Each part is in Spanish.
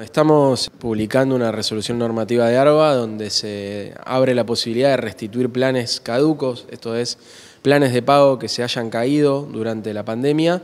Estamos publicando una resolución normativa de ARBA donde se abre la posibilidad de restituir planes caducos, esto es, planes de pago que se hayan caído durante la pandemia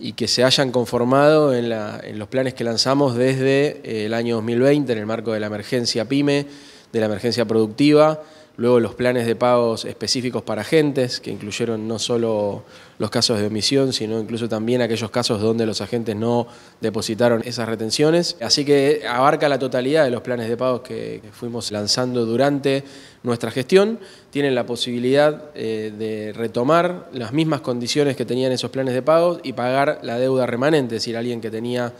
y que se hayan conformado en, en los planes que lanzamos desde eh, el año 2020 en el marco de la emergencia PYME, de la emergencia productiva, Luego los planes de pagos específicos para agentes, que incluyeron no solo los casos de omisión, sino incluso también aquellos casos donde los agentes no depositaron esas retenciones. Así que abarca la totalidad de los planes de pagos que fuimos lanzando durante nuestra gestión. Tienen la posibilidad eh, de retomar las mismas condiciones que tenían esos planes de pagos y pagar la deuda remanente, es decir, alguien que tenía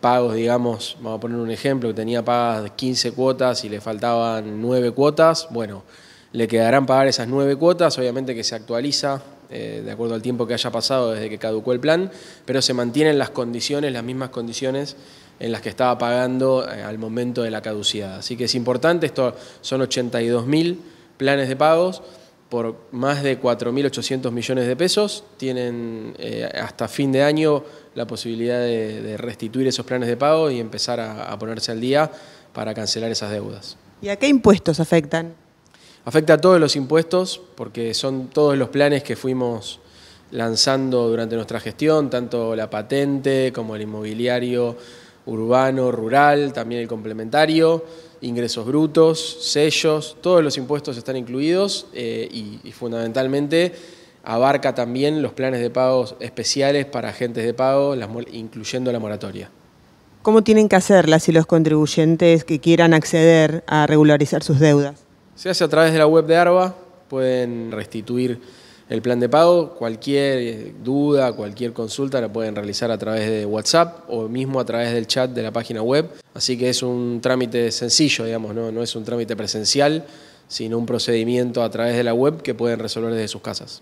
pagos, digamos, vamos a poner un ejemplo, que tenía pagas 15 cuotas y le faltaban 9 cuotas, bueno, le quedarán pagar esas 9 cuotas, obviamente que se actualiza eh, de acuerdo al tiempo que haya pasado desde que caducó el plan, pero se mantienen las condiciones, las mismas condiciones en las que estaba pagando eh, al momento de la caducidad. Así que es importante, esto son 82.000 planes de pagos por más de 4.800 millones de pesos. Tienen eh, hasta fin de año la posibilidad de, restituir esos planes de pago y empezar a, ponerse al día para cancelar esas deudas. ¿Y a qué impuestos afectan? Afecta a todos los impuestos porque son todos los planes que fuimos lanzando durante nuestra gestión, tanto la patente como el inmobiliario, urbano, rural, también el complementario, ingresos brutos, sellos, todos los impuestos están incluidos eh, y, fundamentalmente abarca también los planes de pagos especiales para agentes de pago, incluyendo la moratoria. ¿Cómo tienen que hacerlas si los contribuyentes que quieran acceder a regularizar sus deudas? Se hace a través de la web de ARBA, pueden restituir el plan de pago, cualquier duda, cualquier consulta la pueden realizar a través de WhatsApp o mismo a través del chat de la página web. Así que es un trámite sencillo, digamos, no, no es un trámite presencial, sino un procedimiento a través de la web que pueden resolver desde sus casas.